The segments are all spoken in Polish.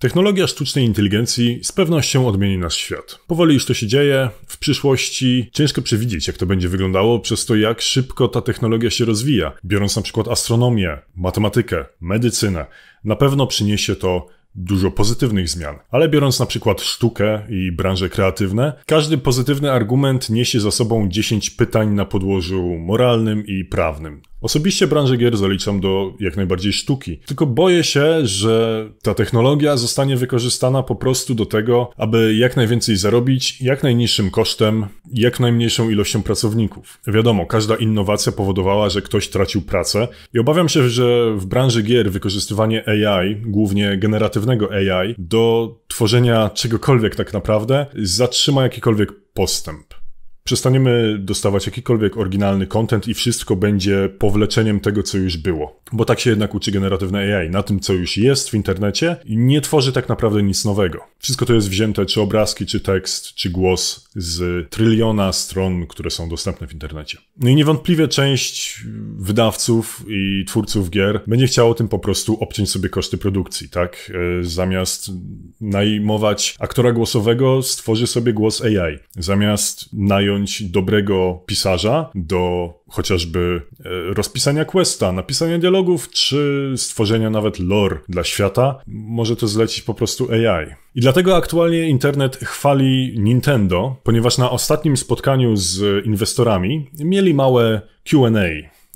Technologia sztucznej inteligencji z pewnością odmieni nasz świat. Powoli już to się dzieje, w przyszłości ciężko przewidzieć, jak to będzie wyglądało, przez to jak szybko ta technologia się rozwija, biorąc na przykład astronomię, matematykę, medycynę. Na pewno przyniesie to dużo pozytywnych zmian. Ale biorąc na przykład sztukę i branże kreatywne, każdy pozytywny argument niesie za sobą 10 pytań na podłożu moralnym i prawnym. Osobiście branżę gier zaliczam do jak najbardziej sztuki, tylko boję się, że ta technologia zostanie wykorzystana po prostu do tego, aby jak najwięcej zarobić, jak najniższym kosztem, jak najmniejszą ilością pracowników. Wiadomo, każda innowacja powodowała, że ktoś tracił pracę i obawiam się, że w branży gier wykorzystywanie AI, głównie generatywnego AI, do tworzenia czegokolwiek tak naprawdę zatrzyma jakikolwiek postęp przestaniemy dostawać jakikolwiek oryginalny content i wszystko będzie powleczeniem tego, co już było. Bo tak się jednak uczy generatywne AI, na tym, co już jest w internecie i nie tworzy tak naprawdę nic nowego. Wszystko to jest wzięte, czy obrazki, czy tekst, czy głos z tryliona stron, które są dostępne w internecie. No i niewątpliwie część wydawców i twórców gier będzie chciało tym po prostu obciąć sobie koszty produkcji, tak? E, zamiast najmować aktora głosowego, stworzy sobie głos AI. Zamiast nająć dobrego pisarza do chociażby e, rozpisania questa, napisania dialogów, czy stworzenia nawet lore dla świata, może to zlecić po prostu AI. I dlatego aktualnie internet chwali Nintendo, ponieważ na ostatnim spotkaniu z inwestorami mieli małe QA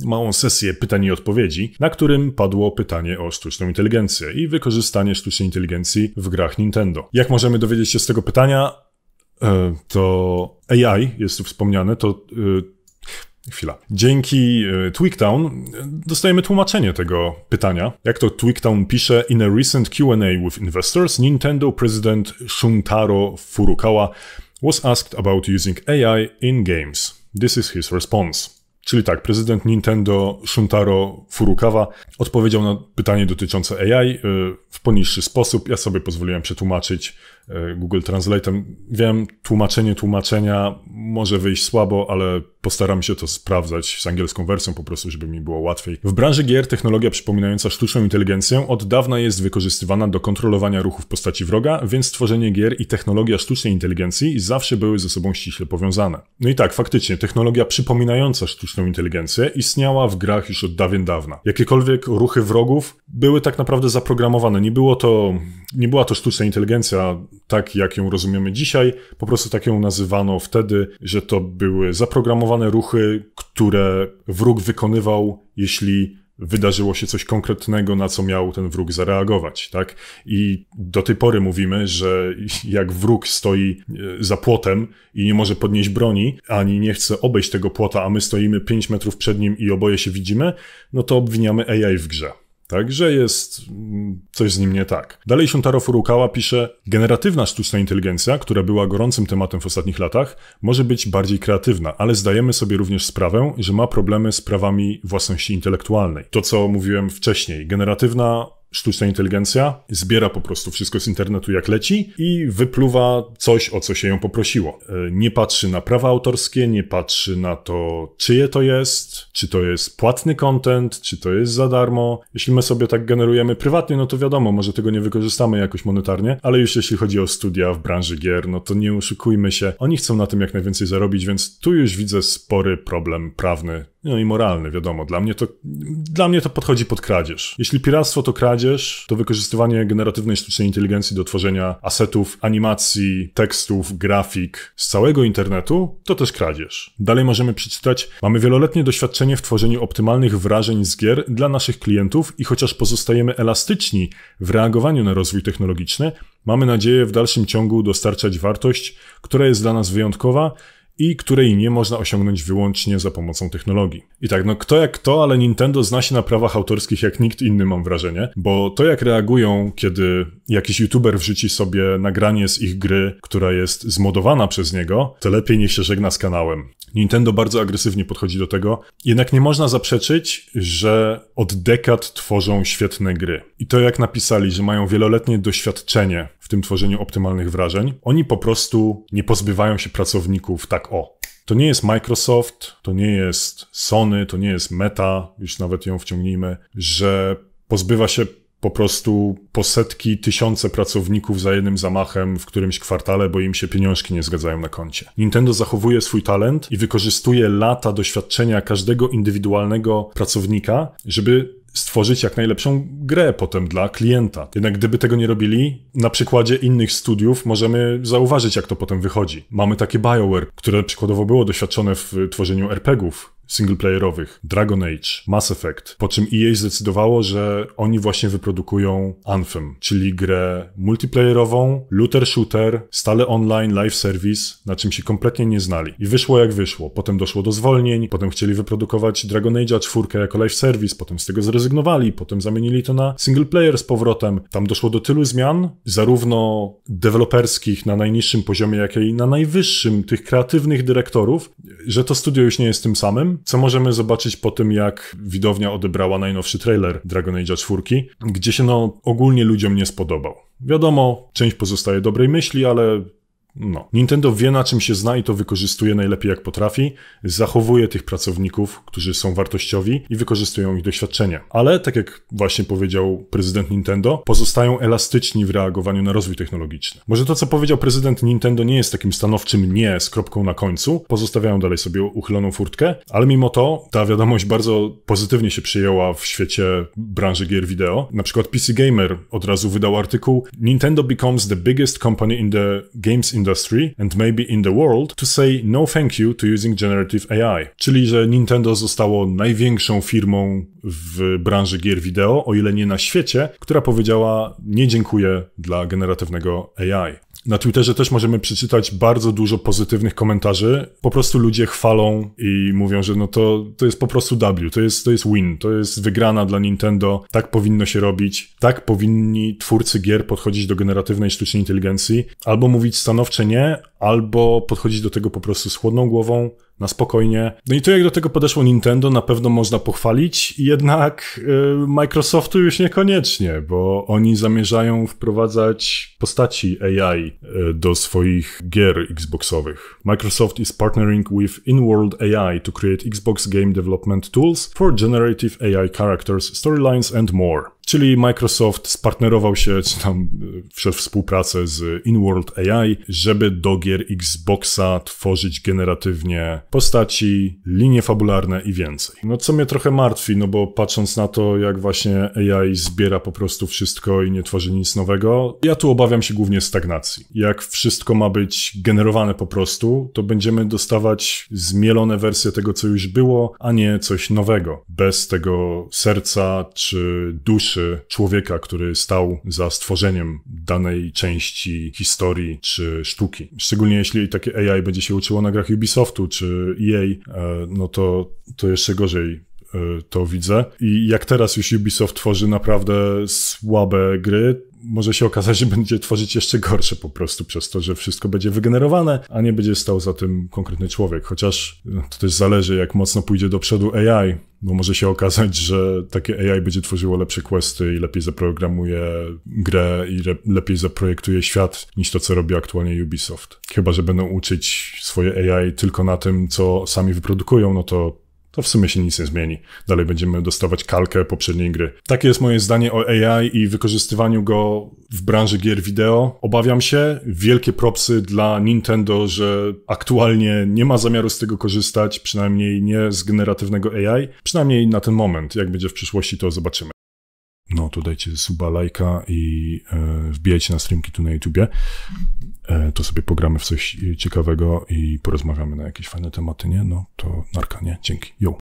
małą sesję pytań i odpowiedzi, na którym padło pytanie o sztuczną inteligencję i wykorzystanie sztucznej inteligencji w grach Nintendo. Jak możemy dowiedzieć się z tego pytania? E, to AI jest tu wspomniane, to e, Chwila. Dzięki e, Twigtown dostajemy tłumaczenie tego pytania. Jak to Twigtown pisze, in a recent Q&A with investors, Nintendo president Shuntaro Furukawa was asked about using AI in games. This is his response. Czyli tak, prezydent Nintendo Shuntaro Furukawa odpowiedział na pytanie dotyczące AI y, w poniższy sposób. Ja sobie pozwoliłem przetłumaczyć E, Google Translate'em. Wiem, tłumaczenie tłumaczenia może wyjść słabo, ale postaram się to sprawdzać z angielską wersją po prostu, żeby mi było łatwiej. W branży gier technologia przypominająca sztuczną inteligencję od dawna jest wykorzystywana do kontrolowania ruchów postaci wroga, więc tworzenie gier i technologia sztucznej inteligencji zawsze były ze sobą ściśle powiązane. No i tak, faktycznie, technologia przypominająca sztuczną inteligencję istniała w grach już od dawien dawna. Jakiekolwiek ruchy wrogów były tak naprawdę zaprogramowane. Nie było to nie była to sztuczna inteligencja tak, jak ją rozumiemy dzisiaj, po prostu tak ją nazywano wtedy, że to były zaprogramowane ruchy, które wróg wykonywał, jeśli wydarzyło się coś konkretnego, na co miał ten wróg zareagować, tak? I do tej pory mówimy, że jak wróg stoi e, za płotem i nie może podnieść broni, ani nie chce obejść tego płota, a my stoimy 5 metrów przed nim i oboje się widzimy, no to obwiniamy AI w grze. Także jest mm, coś z nim nie tak. Dalej Shuntaro Furukawa pisze, generatywna sztuczna inteligencja, która była gorącym tematem w ostatnich latach, może być bardziej kreatywna, ale zdajemy sobie również sprawę, że ma problemy z prawami własności intelektualnej. To, co mówiłem wcześniej, generatywna sztuczna inteligencja zbiera po prostu wszystko z internetu jak leci i wypluwa coś, o co się ją poprosiło. E, nie patrzy na prawa autorskie, nie patrzy na to, czyje to jest, czy to jest płatny content, czy to jest za darmo. Jeśli my sobie tak generujemy prywatnie, no to wiadomo, może tego nie wykorzystamy jakoś monetarnie, ale już jeśli chodzi o studia w branży gier, no to nie uszukujmy się, oni chcą na tym jak najwięcej zarobić, więc tu już widzę spory problem prawny no i moralny, wiadomo. Dla mnie, to, dla mnie to podchodzi pod kradzież. Jeśli piractwo to kradzież, to wykorzystywanie generatywnej sztucznej inteligencji do tworzenia asetów, animacji, tekstów, grafik z całego internetu, to też kradzież. Dalej możemy przeczytać, mamy wieloletnie doświadczenie w tworzeniu optymalnych wrażeń z gier dla naszych klientów i chociaż pozostajemy elastyczni w reagowaniu na rozwój technologiczny, mamy nadzieję w dalszym ciągu dostarczać wartość, która jest dla nas wyjątkowa i której nie można osiągnąć wyłącznie za pomocą technologii. I tak, no kto jak kto, ale Nintendo zna się na prawach autorskich jak nikt inny, mam wrażenie, bo to jak reagują, kiedy jakiś youtuber wrzuci sobie nagranie z ich gry, która jest zmodowana przez niego, to lepiej niech się żegna z kanałem. Nintendo bardzo agresywnie podchodzi do tego, jednak nie można zaprzeczyć, że od dekad tworzą świetne gry. I to jak napisali, że mają wieloletnie doświadczenie w tym tworzeniu optymalnych wrażeń, oni po prostu nie pozbywają się pracowników tak tak, o, to nie jest Microsoft, to nie jest Sony, to nie jest Meta, już nawet ją wciągnijmy, że pozbywa się po prostu po setki, tysiące pracowników za jednym zamachem w którymś kwartale, bo im się pieniążki nie zgadzają na koncie. Nintendo zachowuje swój talent i wykorzystuje lata doświadczenia każdego indywidualnego pracownika, żeby stworzyć jak najlepszą grę potem dla klienta. Jednak gdyby tego nie robili, na przykładzie innych studiów możemy zauważyć, jak to potem wychodzi. Mamy takie BioWare, które przykładowo było doświadczone w tworzeniu RPGów, singleplayerowych, Dragon Age, Mass Effect, po czym EA zdecydowało, że oni właśnie wyprodukują Anthem, czyli grę multiplayerową, looter shooter, stale online, live service, na czym się kompletnie nie znali. I wyszło jak wyszło. Potem doszło do zwolnień, potem chcieli wyprodukować Dragon Age 4 jako live service, potem z tego zrezygnowali, potem zamienili to na singleplayer z powrotem. Tam doszło do tylu zmian, zarówno deweloperskich na najniższym poziomie, jak i na najwyższym, tych kreatywnych dyrektorów, że to studio już nie jest tym samym co możemy zobaczyć po tym, jak widownia odebrała najnowszy trailer Dragon Age 4, gdzie się no ogólnie ludziom nie spodobał. Wiadomo, część pozostaje dobrej myśli, ale no. Nintendo wie na czym się zna i to wykorzystuje najlepiej jak potrafi, zachowuje tych pracowników, którzy są wartościowi i wykorzystują ich doświadczenie. Ale tak jak właśnie powiedział prezydent Nintendo, pozostają elastyczni w reagowaniu na rozwój technologiczny. Może to co powiedział prezydent Nintendo nie jest takim stanowczym nie z kropką na końcu, pozostawiają dalej sobie uchyloną furtkę, ale mimo to ta wiadomość bardzo pozytywnie się przyjęła w świecie branży gier wideo. Na przykład PC Gamer od razu wydał artykuł Nintendo becomes the biggest company in the games industry industry and maybe in the world to say no thank you to using generative AI. Czyli, że Nintendo zostało największą firmą w branży gier wideo, o ile nie na świecie, która powiedziała nie dziękuję dla generatywnego AI. Na Twitterze też możemy przeczytać bardzo dużo pozytywnych komentarzy. Po prostu ludzie chwalą i mówią, że no to, to jest po prostu W, to jest, to jest win, to jest wygrana dla Nintendo, tak powinno się robić, tak powinni twórcy gier podchodzić do generatywnej sztucznej inteligencji, albo mówić stanowczo czy nie, albo podchodzić do tego po prostu z chłodną głową, na spokojnie. No i to jak do tego podeszło Nintendo na pewno można pochwalić, jednak yy, Microsoftu już niekoniecznie, bo oni zamierzają wprowadzać postaci AI yy, do swoich gier Xboxowych. Microsoft is partnering with InWorld AI to create Xbox game development tools for generative AI characters, storylines and more. Czyli Microsoft spartnerował się, czy tam y, wszedł współpracę z InWorld AI, żeby do gier Xboxa tworzyć generatywnie postaci, linie fabularne i więcej. No co mnie trochę martwi, no bo patrząc na to, jak właśnie AI zbiera po prostu wszystko i nie tworzy nic nowego, ja tu obawiam się głównie stagnacji. Jak wszystko ma być generowane po prostu, to będziemy dostawać zmielone wersje tego, co już było, a nie coś nowego. Bez tego serca czy duszy człowieka, który stał za stworzeniem danej części historii czy sztuki. Szczególnie jeśli takie AI będzie się uczyło na grach Ubisoftu czy EA, e, no to, to jeszcze gorzej Y, to widzę. I jak teraz już Ubisoft tworzy naprawdę słabe gry, może się okazać, że będzie tworzyć jeszcze gorsze po prostu przez to, że wszystko będzie wygenerowane, a nie będzie stał za tym konkretny człowiek. Chociaż no, to też zależy, jak mocno pójdzie do przodu AI, bo może się okazać, że takie AI będzie tworzyło lepsze questy i lepiej zaprogramuje grę i lepiej zaprojektuje świat niż to, co robi aktualnie Ubisoft. Chyba, że będą uczyć swoje AI tylko na tym, co sami wyprodukują, no to to w sumie się nic nie zmieni. Dalej będziemy dostawać kalkę poprzedniej gry. Takie jest moje zdanie o AI i wykorzystywaniu go w branży gier wideo. Obawiam się, wielkie propsy dla Nintendo, że aktualnie nie ma zamiaru z tego korzystać, przynajmniej nie z generatywnego AI, przynajmniej na ten moment. Jak będzie w przyszłości, to zobaczymy no to dajcie suba, lajka i e, wbijajcie na streamki tu na YouTubie. E, to sobie pogramy w coś ciekawego i porozmawiamy na jakieś fajne tematy, nie? No to narka, nie? Dzięki. Jo.